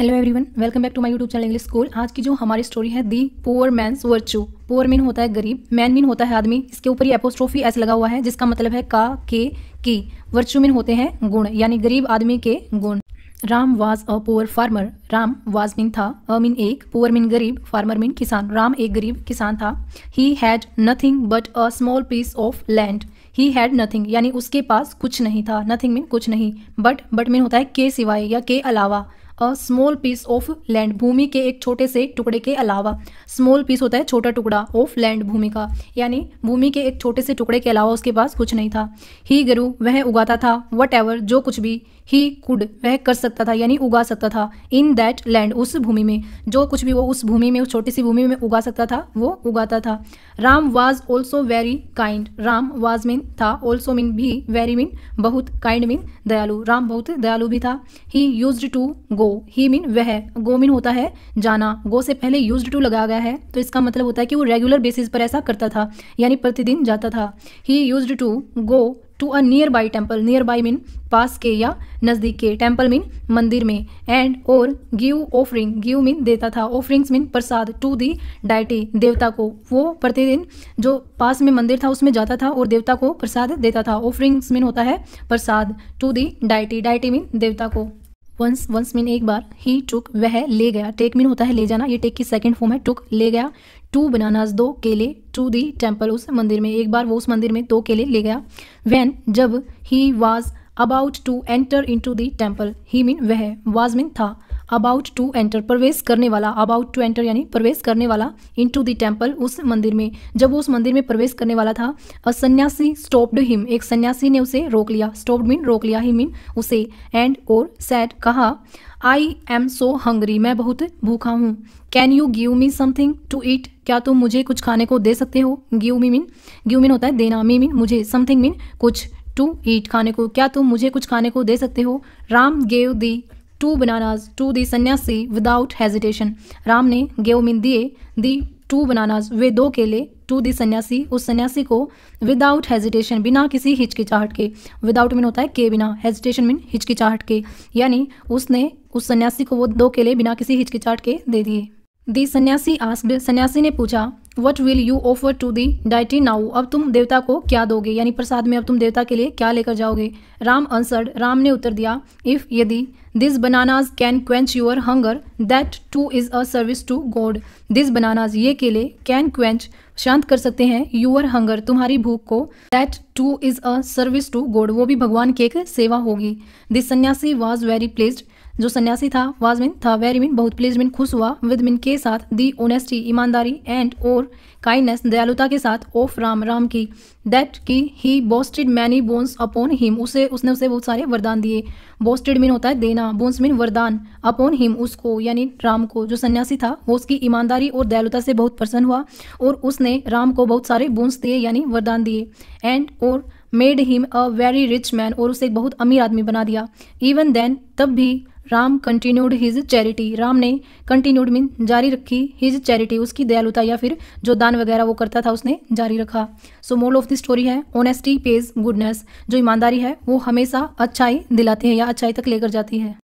hello everyone welcome back to my YouTube channel English school आज की जो हमारी स्टोरी है the poor man's virtue poor mean होता है गरीब मैन मीन होता है आदमी इसके ऊपर ही एपोस्ट्रोफी ऐसे लगा हुआ है जिसका मतलब है का के की वर्चू मीन होते हैं गुण यानी गरीब आदमी के गुण Ram was a poor farmer Ram was mean था अ मीन एक पोअर मीन गरीब फार्मर मीन किसान राम एक गरीब किसान था he had nothing but a small piece of land he had nothing यानी उसके पास कुछ नहीं था नथिंग मीन कुछ नहीं बट बट मीन होता है के सिवाय या के अलावा a small piece of land भूमि के एक छोटे से टुकड़े के अलावा स्मॉल पीस होता है छोटा टुकड़ा ऑफ लैंड भूमि का यानी भूमि के एक छोटे से टुकड़े के अलावा उसके पास कुछ नहीं था ही गरु वह उगाता था वट जो कुछ भी ही कुड वह कर सकता था यानी उगा सकता था इन दैट लैंड उस भूमि में जो कुछ भी वो उस भूमि में उस छोटी सी भूमि में उगा सकता था वो उगाता था Ram was also very kind Ram was mean था ऑल्सो मीन भी वेरी मीन बहुत काइंड मीन दयालु राम बहुत दयालु भी था he used to go he mean वह गो मीन होता है जाना गो से पहले यूज टू लगाया गया है तो इसका मतलब होता है कि वो रेगुलर बेसिस पर ऐसा करता था यानी प्रतिदिन जाता था he used to go to a nearby temple nearby mean पास के या नज़दीक के टेम्पल मीन मंदिर में एंड और गिव ऑफरिंग गिव मीन देता था offerings mean prasad to the deity देवता को वो प्रतिदिन जो पास में मंदिर था उसमें जाता था और देवता को प्रसाद देता था ऑफरिंग्स मीन होता है prasad to the deity deity mean देवता को वंस वंस मीन एक बार ही टुक वह ले गया टेक मीन होता है ले जाना ये टेक की सेकंड फॉर्म है टुक ले गया टू बनानाज दो केले टू दी टेम्पल उस मंदिर में एक बार वो उस मंदिर में दो केले ले गया वैन जब he was about to enter into the temple he mean वह वाज मीन था अबाउट टू एंटर प्रवेश करने वाला अबाउट टू एंटर यानी प्रवेश करने वाला इन टू दी उस मंदिर में जब वो उस मंदिर में प्रवेश करने वाला था अ सन्यासी स्टॉप्ड हिम एक सन्यासी ने उसे रोक लिया स्टॉप्ड मीन रोक लिया ही मीन उसे एंड और सैड कहा आई एम सो हंगरी मैं बहुत भूखा हूँ can you give me something to eat क्या तुम तो मुझे कुछ खाने को दे सकते हो give me mean give mean होता है देना मी मीन मुझे समथिंग मीन कुछ टू ईट खाने को क्या तुम तो मुझे कुछ खाने को दे सकते हो Ram gave the two bananas to the सन्यासी विदाउट हेजिटेशन राम ने गेवमिन दिए दी टू बनानाज वे दो केले टू दी सन्यासी उस सन्यासी को विदाउट हेजिटेशन बिना किसी हिचकिचाहट के विदाउट मीन होता है के बिना हेजिटेशन मीन हिचकिचाहट के यानी उसने उस सन्यासी को वो दो केले बिना किसी हिचकिचाहट के दे दिए दी सन्यासी आस्क्ड सन्यासी ने पूछा what will you offer to the deity now अब तुम देवता को क्या दोगे यानी प्रसाद में अब तुम देवता के लिए क्या लेकर जाओगे राम अंसर्ड राम ने उत्तर दिया इफ़ यदि this bananas can quench your hunger that too is a service to god this bananas ये केले कैन क्वेंच शांत कर सकते हैं यूअर हंगर तुम्हारी भूख को that too is a service to god वो भी भगवान की एक सेवा होगी दिस सन्यासी वॉज वेरी प्लेस्ड जो सन्यासी था वाज मिन था वेरी मिन बहुत प्लीज मिन खुश हुआ विद मिन के साथ दी ओनेस्टी ईमानदारी एंड और काइंडनेस दयालुता के साथ ऑफ राम राम की दैट कि he bestowed many boons upon him उसे उसने उसे बहुत सारे वरदान दिए बोस्टेड मीन होता है देना बोन्स मीन वरदान अपॉन हिम उसको यानी राम को जो सन्यासी था वो उसकी ईमानदारी और दयालुता से बहुत प्रसन्न हुआ और उसने राम को बहुत सारे बोन्स दिए यानी वरदान दिए एंड और made him a very rich man और उसे एक बहुत अमीर आदमी बना दिया इवन देन तब भी Ram continued his charity Ram ने कंटिन्यूड मीन जारी रखी हिज चैरिटी उसकी दयालुता या फिर जो दान वगैरह वो करता था उसने जारी रखा so moral of the story है ऑनेस्टी पेज गुडनेस जो ईमानदारी है वो हमेशा अच्छाई दिलाती है या अच्छाई तक लेकर जाती है